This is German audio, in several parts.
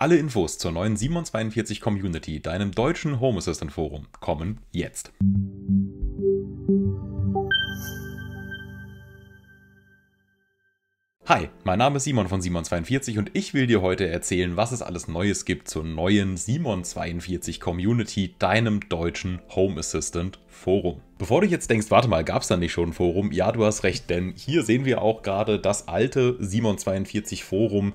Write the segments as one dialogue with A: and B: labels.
A: Alle Infos zur neuen Simon42 Community, deinem deutschen Home Assistant Forum, kommen jetzt. Hi, mein Name ist Simon von Simon42 und ich will dir heute erzählen, was es alles Neues gibt zur neuen Simon42 Community, deinem deutschen Home Assistant Forum. Bevor du jetzt denkst, warte mal, gab es da nicht schon ein Forum? Ja, du hast recht, denn hier sehen wir auch gerade das alte Simon42 Forum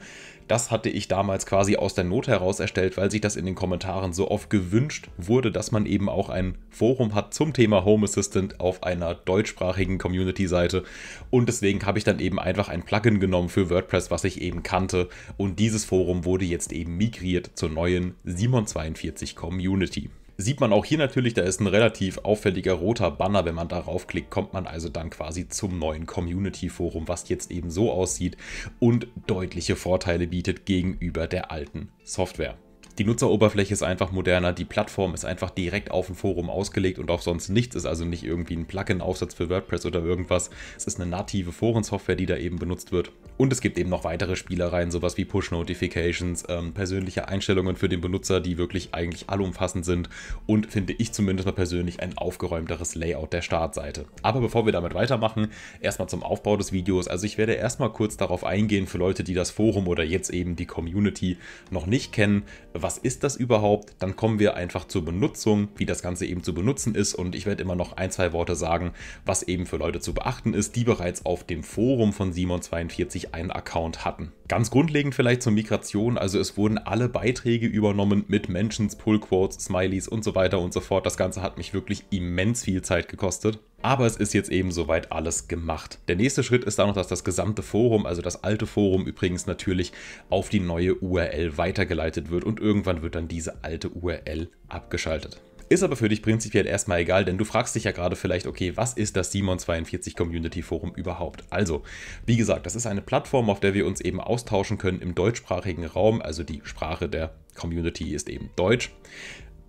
A: das hatte ich damals quasi aus der Not heraus erstellt, weil sich das in den Kommentaren so oft gewünscht wurde, dass man eben auch ein Forum hat zum Thema Home Assistant auf einer deutschsprachigen Community-Seite. Und deswegen habe ich dann eben einfach ein Plugin genommen für WordPress, was ich eben kannte. Und dieses Forum wurde jetzt eben migriert zur neuen Simon42 Community. Sieht man auch hier natürlich, da ist ein relativ auffälliger roter Banner. Wenn man darauf klickt, kommt man also dann quasi zum neuen Community-Forum, was jetzt eben so aussieht und deutliche Vorteile bietet gegenüber der alten Software. Die Nutzeroberfläche ist einfach moderner, die Plattform ist einfach direkt auf ein Forum ausgelegt und auf sonst nichts, ist also nicht irgendwie ein Plugin-Aufsatz für WordPress oder irgendwas. Es ist eine native Forensoftware, die da eben benutzt wird. Und es gibt eben noch weitere Spielereien, sowas wie Push-Notifications, ähm, persönliche Einstellungen für den Benutzer, die wirklich eigentlich allumfassend sind und finde ich zumindest mal persönlich ein aufgeräumteres Layout der Startseite. Aber bevor wir damit weitermachen, erstmal zum Aufbau des Videos. Also ich werde erstmal kurz darauf eingehen für Leute, die das Forum oder jetzt eben die Community noch nicht kennen, was ist das überhaupt, dann kommen wir einfach zur Benutzung, wie das Ganze eben zu benutzen ist und ich werde immer noch ein, zwei Worte sagen, was eben für Leute zu beachten ist, die bereits auf dem Forum von Simon42 einen Account hatten. Ganz grundlegend vielleicht zur Migration, also es wurden alle Beiträge übernommen mit Mentions, Pullquotes, Smileys und so weiter und so fort. Das Ganze hat mich wirklich immens viel Zeit gekostet. Aber es ist jetzt eben soweit alles gemacht. Der nächste Schritt ist dann noch, dass das gesamte Forum, also das alte Forum übrigens natürlich, auf die neue URL weitergeleitet wird und irgendwann wird dann diese alte URL abgeschaltet. Ist aber für dich prinzipiell erstmal egal, denn du fragst dich ja gerade vielleicht, okay, was ist das Simon42 Community Forum überhaupt? Also, wie gesagt, das ist eine Plattform, auf der wir uns eben austauschen können im deutschsprachigen Raum, also die Sprache der Community ist eben Deutsch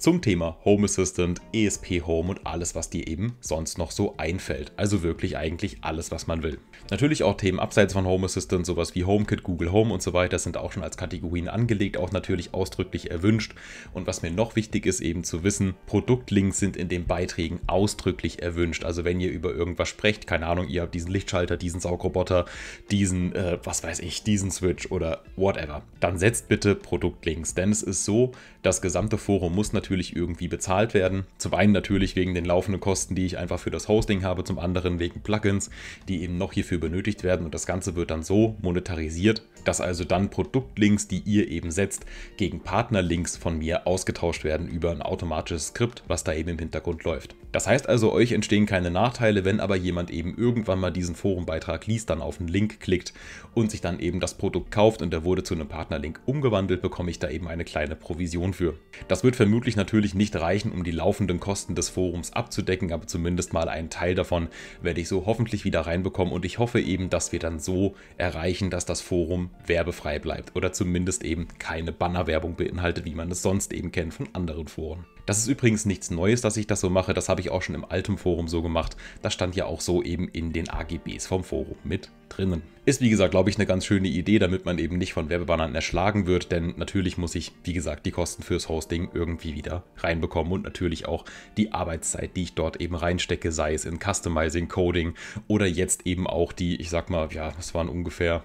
A: zum Thema Home Assistant, ESP Home und alles, was dir eben sonst noch so einfällt. Also wirklich eigentlich alles, was man will. Natürlich auch Themen abseits von Home Assistant, sowas wie HomeKit, Google Home und so weiter, sind auch schon als Kategorien angelegt, auch natürlich ausdrücklich erwünscht. Und was mir noch wichtig ist, eben zu wissen, Produktlinks sind in den Beiträgen ausdrücklich erwünscht. Also wenn ihr über irgendwas sprecht, keine Ahnung, ihr habt diesen Lichtschalter, diesen Saugroboter, diesen, äh, was weiß ich, diesen Switch oder whatever, dann setzt bitte Produktlinks, denn es ist so, das gesamte Forum muss natürlich natürlich irgendwie bezahlt werden. Zum einen natürlich wegen den laufenden Kosten, die ich einfach für das Hosting habe, zum anderen wegen Plugins, die eben noch hierfür benötigt werden. Und das Ganze wird dann so monetarisiert, dass also dann Produktlinks, die ihr eben setzt, gegen Partnerlinks von mir ausgetauscht werden über ein automatisches Skript, was da eben im Hintergrund läuft. Das heißt also, euch entstehen keine Nachteile, wenn aber jemand eben irgendwann mal diesen Forumbeitrag liest, dann auf einen Link klickt und sich dann eben das Produkt kauft und der wurde zu einem Partnerlink umgewandelt, bekomme ich da eben eine kleine Provision für. Das wird vermutlich natürlich nicht reichen, um die laufenden Kosten des Forums abzudecken, aber zumindest mal einen Teil davon werde ich so hoffentlich wieder reinbekommen und ich hoffe eben, dass wir dann so erreichen, dass das Forum werbefrei bleibt oder zumindest eben keine Bannerwerbung beinhaltet, wie man es sonst eben kennt von anderen Foren. Das ist übrigens nichts Neues, dass ich das so mache, das habe ich auch schon im alten Forum so gemacht. Das stand ja auch so eben in den AGBs vom Forum mit drinnen. Ist wie gesagt, glaube ich, eine ganz schöne Idee, damit man eben nicht von Werbebannern erschlagen wird, denn natürlich muss ich, wie gesagt, die Kosten fürs Hosting irgendwie wieder reinbekommen und natürlich auch die Arbeitszeit, die ich dort eben reinstecke, sei es in Customizing, Coding oder jetzt eben auch die, ich sag mal, ja, das waren ungefähr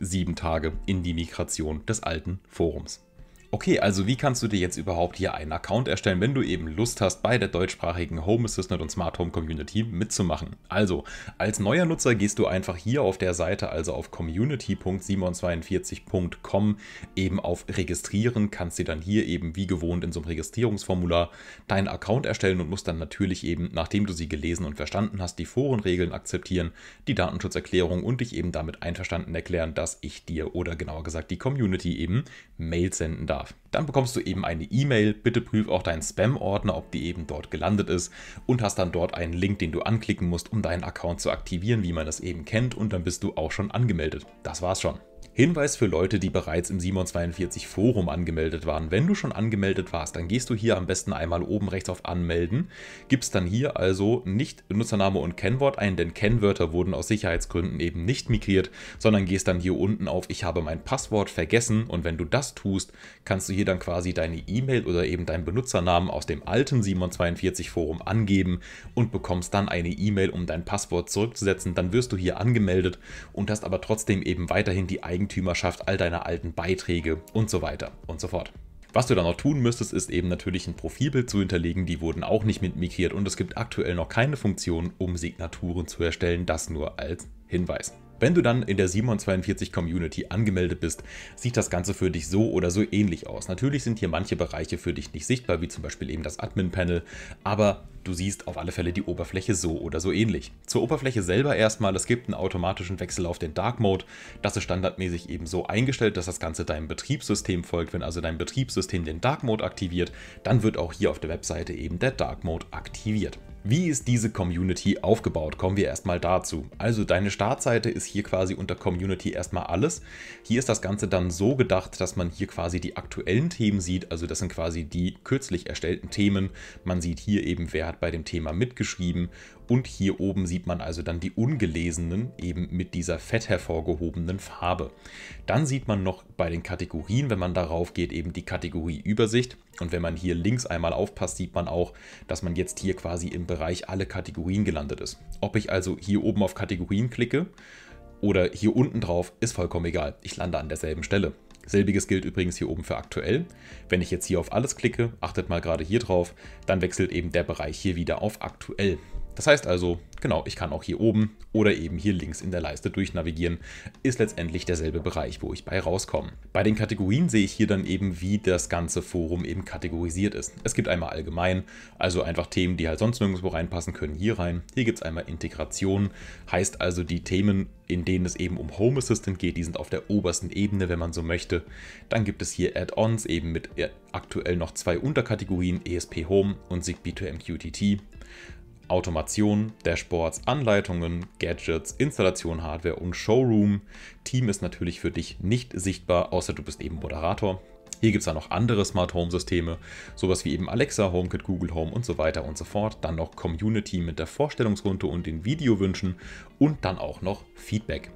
A: sieben Tage in die Migration des alten Forums. Okay, also wie kannst du dir jetzt überhaupt hier einen Account erstellen, wenn du eben Lust hast, bei der deutschsprachigen Home Assistant und Smart Home Community mitzumachen? Also, als neuer Nutzer gehst du einfach hier auf der Seite, also auf community.simon42.com, eben auf Registrieren, kannst dir dann hier eben wie gewohnt in so einem Registrierungsformular deinen Account erstellen und musst dann natürlich eben, nachdem du sie gelesen und verstanden hast, die Forenregeln akzeptieren, die Datenschutzerklärung und dich eben damit einverstanden erklären, dass ich dir oder genauer gesagt die Community eben Mail senden darf Bedarf. Dann bekommst du eben eine E-Mail, bitte prüf auch deinen Spam-Ordner, ob die eben dort gelandet ist und hast dann dort einen Link, den du anklicken musst, um deinen Account zu aktivieren, wie man das eben kennt und dann bist du auch schon angemeldet. Das war's schon. Hinweis für Leute, die bereits im Simon 42 Forum angemeldet waren. Wenn du schon angemeldet warst, dann gehst du hier am besten einmal oben rechts auf Anmelden, gibst dann hier also nicht Benutzername und Kennwort ein, denn Kennwörter wurden aus Sicherheitsgründen eben nicht migriert, sondern gehst dann hier unten auf Ich habe mein Passwort vergessen und wenn du das tust, kannst du hier dann quasi deine E-Mail oder eben deinen Benutzernamen aus dem alten Simon 42 Forum angeben und bekommst dann eine E-Mail, um dein Passwort zurückzusetzen. Dann wirst du hier angemeldet und hast aber trotzdem eben weiterhin die eigene Eigentümerschaft all deiner alten Beiträge und so weiter und so fort. Was du dann noch tun müsstest, ist eben natürlich ein Profilbild zu hinterlegen, die wurden auch nicht mit migriert und es gibt aktuell noch keine Funktion, um Signaturen zu erstellen, das nur als Hinweis. Wenn du dann in der 742 Community angemeldet bist, sieht das Ganze für dich so oder so ähnlich aus. Natürlich sind hier manche Bereiche für dich nicht sichtbar, wie zum Beispiel eben das Admin-Panel, aber du siehst auf alle Fälle die Oberfläche so oder so ähnlich. Zur Oberfläche selber erstmal, es gibt einen automatischen Wechsel auf den Dark Mode. Das ist standardmäßig eben so eingestellt, dass das Ganze deinem Betriebssystem folgt. Wenn also dein Betriebssystem den Dark Mode aktiviert, dann wird auch hier auf der Webseite eben der Dark Mode aktiviert. Wie ist diese Community aufgebaut? Kommen wir erstmal dazu. Also deine Startseite ist hier quasi unter Community erstmal alles. Hier ist das Ganze dann so gedacht, dass man hier quasi die aktuellen Themen sieht. Also das sind quasi die kürzlich erstellten Themen. Man sieht hier eben, wer hat bei dem Thema mitgeschrieben und hier oben sieht man also dann die ungelesenen eben mit dieser fett hervorgehobenen Farbe. Dann sieht man noch bei den Kategorien, wenn man darauf geht, eben die Kategorie Übersicht. Und wenn man hier links einmal aufpasst, sieht man auch, dass man jetzt hier quasi im Bereich alle Kategorien gelandet ist. Ob ich also hier oben auf Kategorien klicke oder hier unten drauf, ist vollkommen egal. Ich lande an derselben Stelle. Selbiges gilt übrigens hier oben für aktuell. Wenn ich jetzt hier auf alles klicke, achtet mal gerade hier drauf, dann wechselt eben der Bereich hier wieder auf aktuell. Das heißt also, genau, ich kann auch hier oben oder eben hier links in der Leiste durchnavigieren, ist letztendlich derselbe Bereich, wo ich bei rauskomme. Bei den Kategorien sehe ich hier dann eben, wie das ganze Forum eben kategorisiert ist. Es gibt einmal allgemein, also einfach Themen, die halt sonst nirgendwo reinpassen können, hier rein. Hier gibt es einmal Integration, heißt also die Themen, in denen es eben um Home Assistant geht, die sind auf der obersten Ebene, wenn man so möchte. Dann gibt es hier Add-ons eben mit äh, aktuell noch zwei Unterkategorien, ESP Home und Zigbee 2 MQTT. Automation, Dashboards, Anleitungen, Gadgets, Installation, Hardware und Showroom. Team ist natürlich für dich nicht sichtbar, außer du bist eben Moderator. Hier gibt es dann noch andere Smart Home Systeme, sowas wie eben Alexa, HomeKit, Google Home und so weiter und so fort. Dann noch Community mit der Vorstellungsrunde und den Videowünschen und dann auch noch Feedback.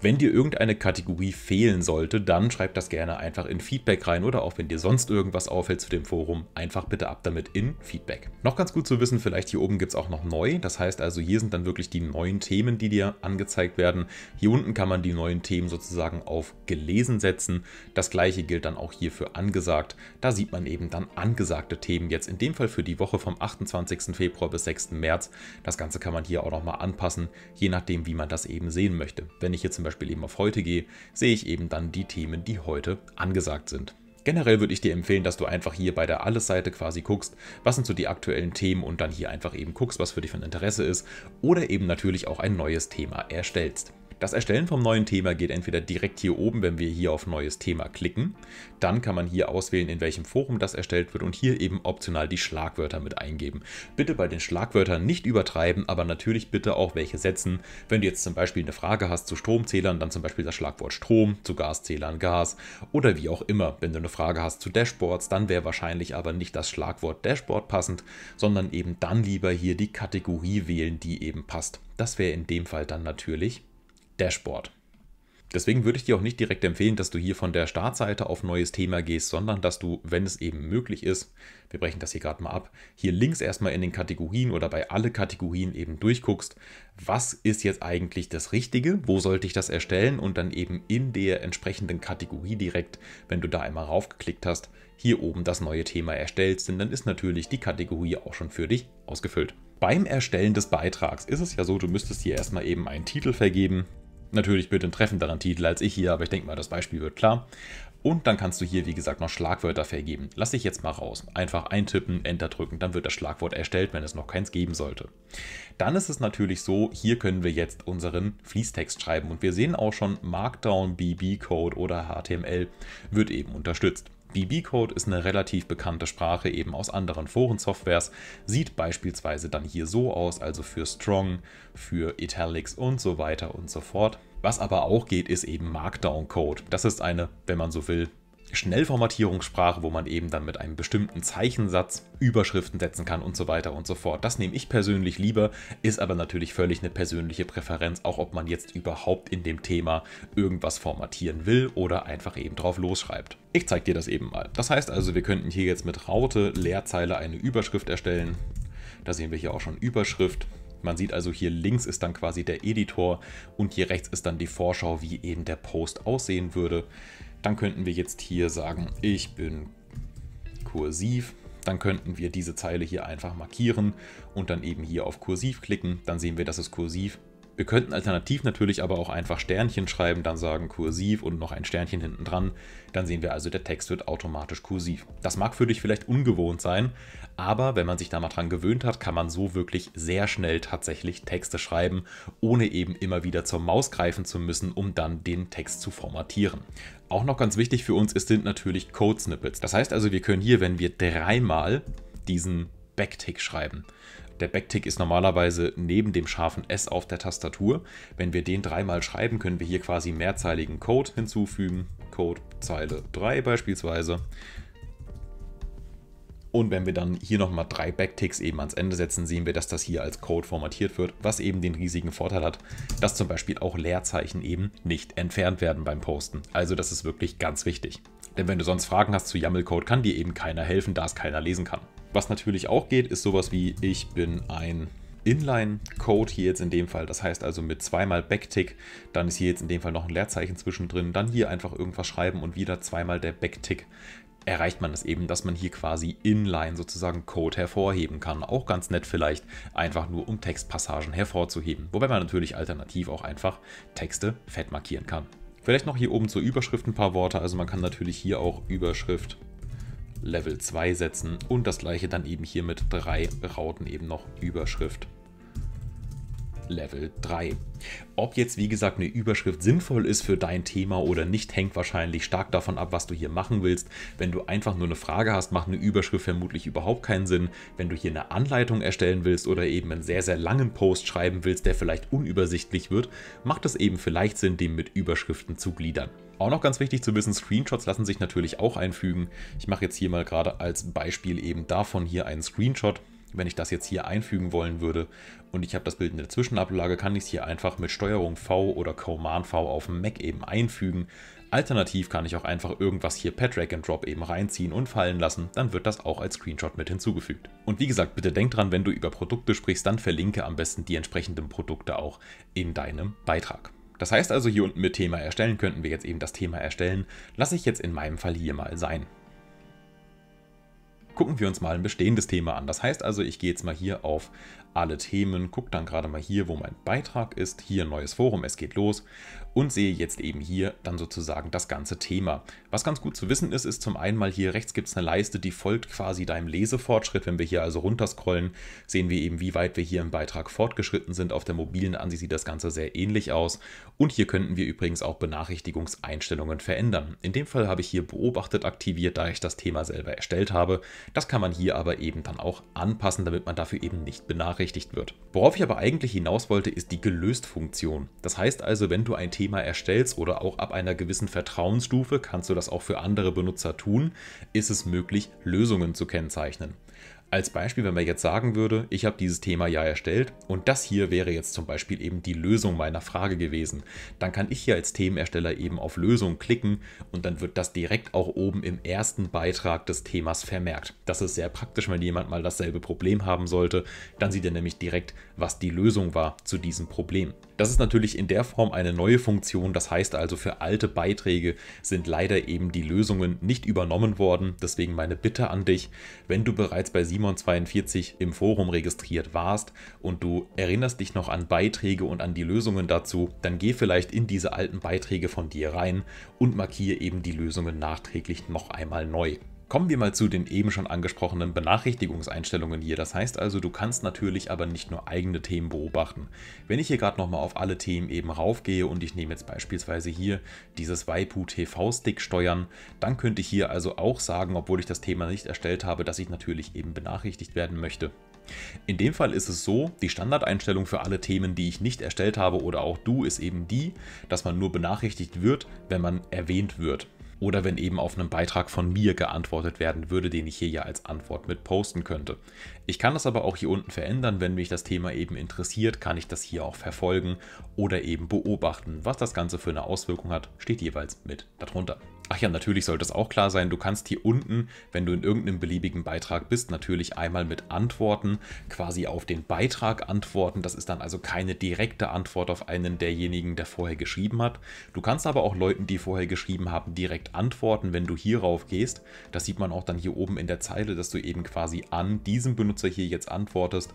A: Wenn dir irgendeine Kategorie fehlen sollte, dann schreib das gerne einfach in Feedback rein oder auch wenn dir sonst irgendwas auffällt zu dem Forum, einfach bitte ab damit in Feedback. Noch ganz gut zu wissen, vielleicht hier oben gibt es auch noch neu. Das heißt also, hier sind dann wirklich die neuen Themen, die dir angezeigt werden. Hier unten kann man die neuen Themen sozusagen auf gelesen setzen. Das gleiche gilt dann auch hier für angesagt. Da sieht man eben dann angesagte Themen jetzt in dem Fall für die Woche vom 28. Februar bis 6. März. Das Ganze kann man hier auch nochmal anpassen, je nachdem, wie man das eben sehen möchte. Wenn ich jetzt zum Beispiel eben auf heute gehe, sehe ich eben dann die Themen, die heute angesagt sind. Generell würde ich dir empfehlen, dass du einfach hier bei der Alles-Seite quasi guckst, was sind so die aktuellen Themen und dann hier einfach eben guckst, was für dich von Interesse ist oder eben natürlich auch ein neues Thema erstellst. Das Erstellen vom neuen Thema geht entweder direkt hier oben, wenn wir hier auf neues Thema klicken. Dann kann man hier auswählen, in welchem Forum das erstellt wird und hier eben optional die Schlagwörter mit eingeben. Bitte bei den Schlagwörtern nicht übertreiben, aber natürlich bitte auch welche setzen. Wenn du jetzt zum Beispiel eine Frage hast zu Stromzählern, dann zum Beispiel das Schlagwort Strom, zu Gaszählern Gas oder wie auch immer. Wenn du eine Frage hast zu Dashboards, dann wäre wahrscheinlich aber nicht das Schlagwort Dashboard passend, sondern eben dann lieber hier die Kategorie wählen, die eben passt. Das wäre in dem Fall dann natürlich Dashboard. Deswegen würde ich dir auch nicht direkt empfehlen, dass du hier von der Startseite auf neues Thema gehst, sondern dass du, wenn es eben möglich ist, wir brechen das hier gerade mal ab, hier links erstmal in den Kategorien oder bei alle Kategorien eben durchguckst, was ist jetzt eigentlich das Richtige, wo sollte ich das erstellen und dann eben in der entsprechenden Kategorie direkt, wenn du da einmal raufgeklickt hast, hier oben das neue Thema erstellst, denn dann ist natürlich die Kategorie auch schon für dich ausgefüllt. Beim Erstellen des Beitrags ist es ja so, du müsstest hier erstmal eben einen Titel vergeben. Natürlich bitte einen treffenderen Titel als ich hier, aber ich denke mal, das Beispiel wird klar. Und dann kannst du hier, wie gesagt, noch Schlagwörter vergeben. Lass dich jetzt mal raus. Einfach eintippen, Enter drücken, dann wird das Schlagwort erstellt, wenn es noch keins geben sollte. Dann ist es natürlich so, hier können wir jetzt unseren Fließtext schreiben und wir sehen auch schon Markdown, BB-Code oder HTML wird eben unterstützt. BB-Code ist eine relativ bekannte Sprache eben aus anderen Forensoftwares, sieht beispielsweise dann hier so aus, also für Strong, für Italics und so weiter und so fort. Was aber auch geht, ist eben Markdown-Code. Das ist eine, wenn man so will, Schnellformatierungssprache, wo man eben dann mit einem bestimmten Zeichensatz Überschriften setzen kann und so weiter und so fort. Das nehme ich persönlich lieber, ist aber natürlich völlig eine persönliche Präferenz, auch ob man jetzt überhaupt in dem Thema irgendwas formatieren will oder einfach eben drauf losschreibt. Ich zeige dir das eben mal. Das heißt also, wir könnten hier jetzt mit Raute, Leerzeile eine Überschrift erstellen. Da sehen wir hier auch schon Überschrift. Man sieht also hier links ist dann quasi der Editor und hier rechts ist dann die Vorschau, wie eben der Post aussehen würde. Dann könnten wir jetzt hier sagen, ich bin kursiv. Dann könnten wir diese Zeile hier einfach markieren und dann eben hier auf kursiv klicken. Dann sehen wir, dass es kursiv wir könnten alternativ natürlich aber auch einfach Sternchen schreiben, dann sagen kursiv und noch ein Sternchen hinten dran. Dann sehen wir also, der Text wird automatisch kursiv. Das mag für dich vielleicht ungewohnt sein, aber wenn man sich da mal dran gewöhnt hat, kann man so wirklich sehr schnell tatsächlich Texte schreiben, ohne eben immer wieder zur Maus greifen zu müssen, um dann den Text zu formatieren. Auch noch ganz wichtig für uns sind natürlich Code Snippets. Das heißt also, wir können hier, wenn wir dreimal diesen Backtick schreiben, der Backtick ist normalerweise neben dem scharfen S auf der Tastatur. Wenn wir den dreimal schreiben, können wir hier quasi mehrzeiligen Code hinzufügen. Code Zeile 3 beispielsweise. Und wenn wir dann hier nochmal drei Backticks eben ans Ende setzen, sehen wir, dass das hier als Code formatiert wird, was eben den riesigen Vorteil hat, dass zum Beispiel auch Leerzeichen eben nicht entfernt werden beim Posten. Also das ist wirklich ganz wichtig. Denn wenn du sonst Fragen hast zu YAML-Code, kann dir eben keiner helfen, da es keiner lesen kann. Was natürlich auch geht, ist sowas wie ich bin ein Inline-Code hier jetzt in dem Fall. Das heißt also mit zweimal Backtick, dann ist hier jetzt in dem Fall noch ein Leerzeichen zwischendrin, dann hier einfach irgendwas schreiben und wieder zweimal der Backtick. Erreicht man es eben, dass man hier quasi inline sozusagen Code hervorheben kann. Auch ganz nett vielleicht, einfach nur um Textpassagen hervorzuheben. Wobei man natürlich alternativ auch einfach Texte fett markieren kann. Vielleicht noch hier oben zur Überschrift ein paar Worte. Also man kann natürlich hier auch Überschrift Level 2 setzen und das gleiche dann eben hier mit drei Rauten eben noch Überschrift Level 3. Ob jetzt, wie gesagt, eine Überschrift sinnvoll ist für dein Thema oder nicht, hängt wahrscheinlich stark davon ab, was du hier machen willst. Wenn du einfach nur eine Frage hast, macht eine Überschrift vermutlich überhaupt keinen Sinn. Wenn du hier eine Anleitung erstellen willst oder eben einen sehr, sehr langen Post schreiben willst, der vielleicht unübersichtlich wird, macht es eben vielleicht Sinn, den mit Überschriften zu gliedern. Auch noch ganz wichtig zu wissen, Screenshots lassen sich natürlich auch einfügen. Ich mache jetzt hier mal gerade als Beispiel eben davon hier einen Screenshot wenn ich das jetzt hier einfügen wollen würde und ich habe das Bild in der Zwischenablage, kann ich es hier einfach mit Steuerung V oder Command V auf dem Mac eben einfügen. Alternativ kann ich auch einfach irgendwas hier per Drag and Drop eben reinziehen und fallen lassen, dann wird das auch als Screenshot mit hinzugefügt. Und wie gesagt, bitte denk dran, wenn du über Produkte sprichst, dann verlinke am besten die entsprechenden Produkte auch in deinem Beitrag. Das heißt also, hier unten mit Thema erstellen könnten wir jetzt eben das Thema erstellen. Lasse ich jetzt in meinem Fall hier mal sein gucken wir uns mal ein bestehendes Thema an. Das heißt also, ich gehe jetzt mal hier auf alle Themen, gucke dann gerade mal hier, wo mein Beitrag ist, hier ein neues Forum, es geht los und sehe jetzt eben hier dann sozusagen das ganze Thema. Was ganz gut zu wissen ist, ist zum einen mal hier rechts gibt es eine Leiste, die folgt quasi deinem Lesefortschritt. Wenn wir hier also runterscrollen, sehen wir eben, wie weit wir hier im Beitrag fortgeschritten sind. Auf der mobilen Ansicht sieht das Ganze sehr ähnlich aus und hier könnten wir übrigens auch Benachrichtigungseinstellungen verändern. In dem Fall habe ich hier beobachtet aktiviert, da ich das Thema selber erstellt habe. Das kann man hier aber eben dann auch anpassen, damit man dafür eben nicht benachrichtigt berechtigt wird. Worauf ich aber eigentlich hinaus wollte, ist die Gelöst-Funktion. Das heißt also, wenn du ein Thema erstellst oder auch ab einer gewissen Vertrauensstufe, kannst du das auch für andere Benutzer tun, ist es möglich, Lösungen zu kennzeichnen. Als Beispiel, wenn man jetzt sagen würde, ich habe dieses Thema ja erstellt und das hier wäre jetzt zum Beispiel eben die Lösung meiner Frage gewesen, dann kann ich hier als Themenersteller eben auf Lösung klicken und dann wird das direkt auch oben im ersten Beitrag des Themas vermerkt. Das ist sehr praktisch, wenn jemand mal dasselbe Problem haben sollte, dann sieht er nämlich direkt, was die Lösung war zu diesem Problem. Das ist natürlich in der Form eine neue Funktion. Das heißt also, für alte Beiträge sind leider eben die Lösungen nicht übernommen worden. Deswegen meine Bitte an dich, wenn du bereits bei Simon42 im Forum registriert warst und du erinnerst dich noch an Beiträge und an die Lösungen dazu, dann geh vielleicht in diese alten Beiträge von dir rein und markiere eben die Lösungen nachträglich noch einmal neu. Kommen wir mal zu den eben schon angesprochenen Benachrichtigungseinstellungen hier. Das heißt also, du kannst natürlich aber nicht nur eigene Themen beobachten. Wenn ich hier gerade nochmal auf alle Themen eben raufgehe und ich nehme jetzt beispielsweise hier dieses Waipu TV-Stick steuern, dann könnte ich hier also auch sagen, obwohl ich das Thema nicht erstellt habe, dass ich natürlich eben benachrichtigt werden möchte. In dem Fall ist es so, die Standardeinstellung für alle Themen, die ich nicht erstellt habe oder auch du, ist eben die, dass man nur benachrichtigt wird, wenn man erwähnt wird oder wenn eben auf einen Beitrag von mir geantwortet werden würde, den ich hier ja als Antwort mit posten könnte. Ich kann das aber auch hier unten verändern, wenn mich das Thema eben interessiert, kann ich das hier auch verfolgen oder eben beobachten. Was das Ganze für eine Auswirkung hat, steht jeweils mit darunter. Ach ja, natürlich sollte es auch klar sein, du kannst hier unten, wenn du in irgendeinem beliebigen Beitrag bist, natürlich einmal mit Antworten quasi auf den Beitrag antworten. Das ist dann also keine direkte Antwort auf einen derjenigen, der vorher geschrieben hat. Du kannst aber auch Leuten, die vorher geschrieben haben, direkt antworten, wenn du hierauf gehst. Das sieht man auch dann hier oben in der Zeile, dass du eben quasi an diesem Benutzer hier jetzt antwortest.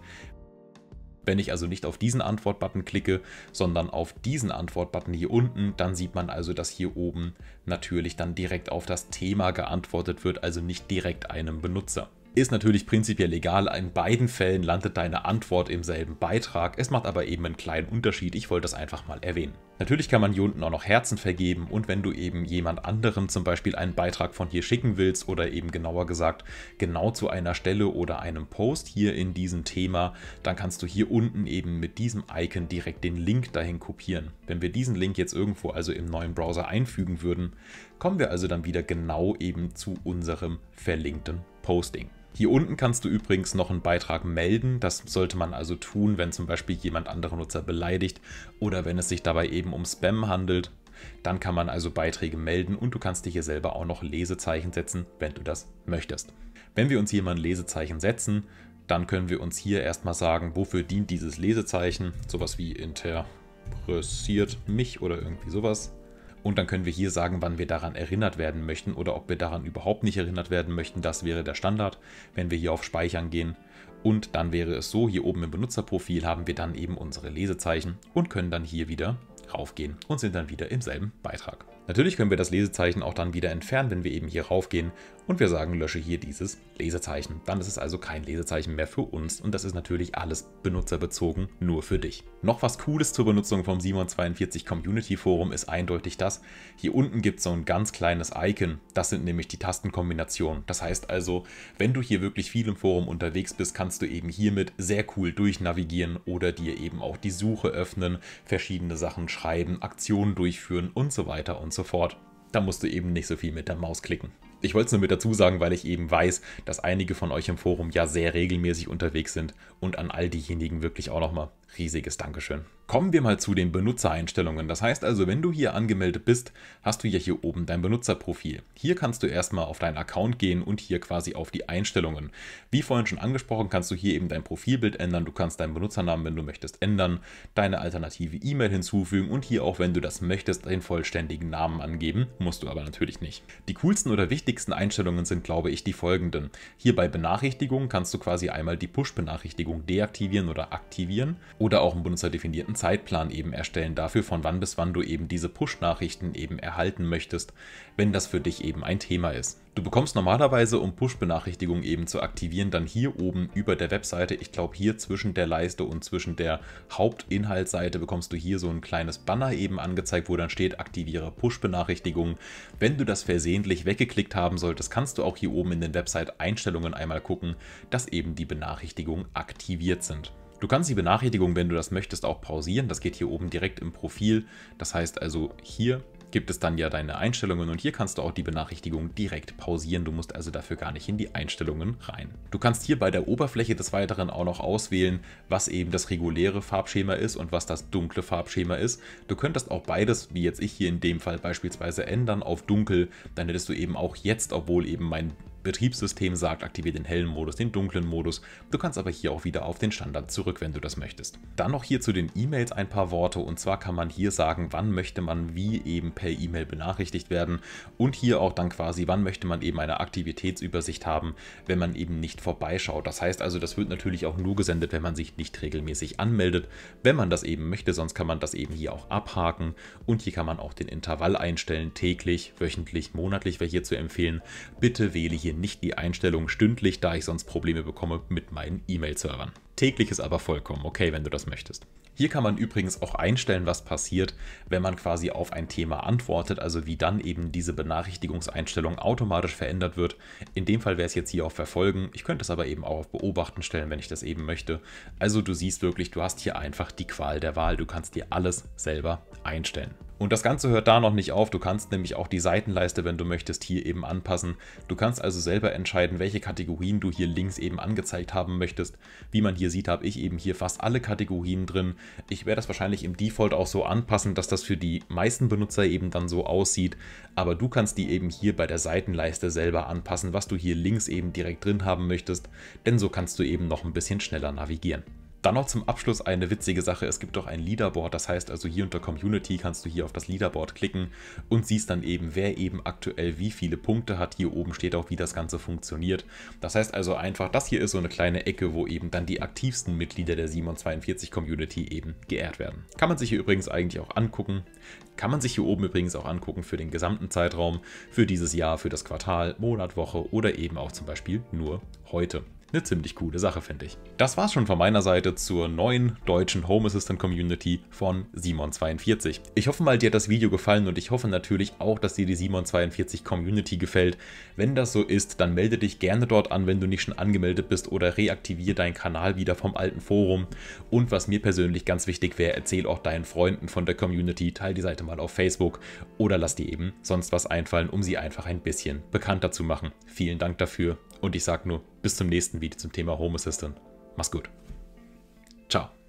A: Wenn ich also nicht auf diesen Antwort-Button klicke, sondern auf diesen Antwort-Button hier unten, dann sieht man also, dass hier oben natürlich dann direkt auf das Thema geantwortet wird, also nicht direkt einem Benutzer. Ist natürlich prinzipiell egal, in beiden Fällen landet deine Antwort im selben Beitrag, es macht aber eben einen kleinen Unterschied, ich wollte das einfach mal erwähnen. Natürlich kann man hier unten auch noch Herzen vergeben und wenn du eben jemand anderem zum Beispiel einen Beitrag von hier schicken willst oder eben genauer gesagt genau zu einer Stelle oder einem Post hier in diesem Thema, dann kannst du hier unten eben mit diesem Icon direkt den Link dahin kopieren. Wenn wir diesen Link jetzt irgendwo also im neuen Browser einfügen würden, kommen wir also dann wieder genau eben zu unserem verlinkten Posting. Hier unten kannst du übrigens noch einen Beitrag melden. Das sollte man also tun, wenn zum Beispiel jemand andere Nutzer beleidigt oder wenn es sich dabei eben um Spam handelt. Dann kann man also Beiträge melden und du kannst dir hier selber auch noch Lesezeichen setzen, wenn du das möchtest. Wenn wir uns hier mal ein Lesezeichen setzen, dann können wir uns hier erstmal sagen, wofür dient dieses Lesezeichen. Sowas wie interessiert mich oder irgendwie sowas. Und dann können wir hier sagen, wann wir daran erinnert werden möchten oder ob wir daran überhaupt nicht erinnert werden möchten. Das wäre der Standard, wenn wir hier auf Speichern gehen. Und dann wäre es so, hier oben im Benutzerprofil haben wir dann eben unsere Lesezeichen und können dann hier wieder raufgehen und sind dann wieder im selben Beitrag. Natürlich können wir das Lesezeichen auch dann wieder entfernen, wenn wir eben hier raufgehen und wir sagen, lösche hier dieses Lesezeichen. Dann ist es also kein Lesezeichen mehr für uns und das ist natürlich alles benutzerbezogen nur für dich. Noch was Cooles zur Benutzung vom Simon42 Community Forum ist eindeutig das, hier unten gibt es so ein ganz kleines Icon, das sind nämlich die Tastenkombinationen. Das heißt also, wenn du hier wirklich viel im Forum unterwegs bist, kannst du eben hiermit sehr cool durchnavigieren oder dir eben auch die Suche öffnen, verschiedene Sachen schreiben, Aktionen durchführen und so weiter und und so fort. Da musst du eben nicht so viel mit der Maus klicken. Ich wollte es nur mit dazu sagen, weil ich eben weiß, dass einige von euch im Forum ja sehr regelmäßig unterwegs sind und an all diejenigen wirklich auch nochmal riesiges Dankeschön. Kommen wir mal zu den Benutzereinstellungen. Das heißt also, wenn du hier angemeldet bist, hast du ja hier oben dein Benutzerprofil. Hier kannst du erstmal auf deinen Account gehen und hier quasi auf die Einstellungen. Wie vorhin schon angesprochen, kannst du hier eben dein Profilbild ändern, du kannst deinen Benutzernamen, wenn du möchtest, ändern, deine alternative E-Mail hinzufügen und hier auch, wenn du das möchtest, den vollständigen Namen angeben, musst du aber natürlich nicht. Die coolsten oder wichtigsten Einstellungen sind, glaube ich, die folgenden. Hier bei Benachrichtigungen kannst du quasi einmal die Push-Benachrichtigung deaktivieren oder aktivieren oder auch einen Benutzer Zeitplan eben erstellen dafür, von wann bis wann du eben diese Push-Nachrichten eben erhalten möchtest, wenn das für dich eben ein Thema ist. Du bekommst normalerweise, um Push-Benachrichtigungen eben zu aktivieren, dann hier oben über der Webseite, ich glaube hier zwischen der Leiste und zwischen der Hauptinhaltsseite bekommst du hier so ein kleines Banner eben angezeigt, wo dann steht, aktiviere Push-Benachrichtigungen. Wenn du das versehentlich weggeklickt haben solltest, kannst du auch hier oben in den Website-Einstellungen einmal gucken, dass eben die Benachrichtigungen aktiviert sind. Du kannst die Benachrichtigung, wenn du das möchtest, auch pausieren. Das geht hier oben direkt im Profil. Das heißt also, hier gibt es dann ja deine Einstellungen und hier kannst du auch die Benachrichtigung direkt pausieren. Du musst also dafür gar nicht in die Einstellungen rein. Du kannst hier bei der Oberfläche des Weiteren auch noch auswählen, was eben das reguläre Farbschema ist und was das dunkle Farbschema ist. Du könntest auch beides, wie jetzt ich hier in dem Fall beispielsweise ändern auf dunkel, dann hättest du eben auch jetzt, obwohl eben mein Betriebssystem sagt, aktiviere den hellen Modus, den dunklen Modus. Du kannst aber hier auch wieder auf den Standard zurück, wenn du das möchtest. Dann noch hier zu den E-Mails ein paar Worte und zwar kann man hier sagen, wann möchte man wie eben per E-Mail benachrichtigt werden und hier auch dann quasi, wann möchte man eben eine Aktivitätsübersicht haben, wenn man eben nicht vorbeischaut. Das heißt also, das wird natürlich auch nur gesendet, wenn man sich nicht regelmäßig anmeldet, wenn man das eben möchte, sonst kann man das eben hier auch abhaken und hier kann man auch den Intervall einstellen, täglich, wöchentlich, monatlich wäre hier zu empfehlen. Bitte wähle hier nicht die Einstellung stündlich, da ich sonst Probleme bekomme mit meinen E-Mail-Servern. Täglich ist aber vollkommen okay, wenn du das möchtest. Hier kann man übrigens auch einstellen, was passiert, wenn man quasi auf ein Thema antwortet, also wie dann eben diese Benachrichtigungseinstellung automatisch verändert wird. In dem Fall wäre es jetzt hier auf Verfolgen, ich könnte es aber eben auch auf Beobachten stellen, wenn ich das eben möchte. Also du siehst wirklich, du hast hier einfach die Qual der Wahl, du kannst dir alles selber einstellen. Und das Ganze hört da noch nicht auf, du kannst nämlich auch die Seitenleiste, wenn du möchtest, hier eben anpassen. Du kannst also selber entscheiden, welche Kategorien du hier links eben angezeigt haben möchtest, wie man hier hier sieht, habe ich eben hier fast alle Kategorien drin. Ich werde das wahrscheinlich im Default auch so anpassen, dass das für die meisten Benutzer eben dann so aussieht. Aber du kannst die eben hier bei der Seitenleiste selber anpassen, was du hier links eben direkt drin haben möchtest, denn so kannst du eben noch ein bisschen schneller navigieren. Dann noch zum Abschluss eine witzige Sache. Es gibt doch ein Leaderboard, das heißt also hier unter Community kannst du hier auf das Leaderboard klicken und siehst dann eben, wer eben aktuell wie viele Punkte hat. Hier oben steht auch, wie das Ganze funktioniert. Das heißt also einfach, das hier ist so eine kleine Ecke, wo eben dann die aktivsten Mitglieder der Simon 42 Community eben geehrt werden. Kann man sich hier übrigens eigentlich auch angucken. Kann man sich hier oben übrigens auch angucken für den gesamten Zeitraum, für dieses Jahr, für das Quartal, Monat, Woche oder eben auch zum Beispiel nur heute. Eine ziemlich coole Sache, finde ich. Das war's schon von meiner Seite zur neuen deutschen Home Assistant Community von Simon42. Ich hoffe mal, dir hat das Video gefallen und ich hoffe natürlich auch, dass dir die Simon42 Community gefällt. Wenn das so ist, dann melde dich gerne dort an, wenn du nicht schon angemeldet bist oder reaktiviere deinen Kanal wieder vom alten Forum. Und was mir persönlich ganz wichtig wäre, erzähl auch deinen Freunden von der Community, teile die Seite mal auf Facebook oder lass dir eben sonst was einfallen, um sie einfach ein bisschen bekannter zu machen. Vielen Dank dafür und ich sage nur, bis zum nächsten Video zum Thema Home Assistant. Mach's gut. Ciao.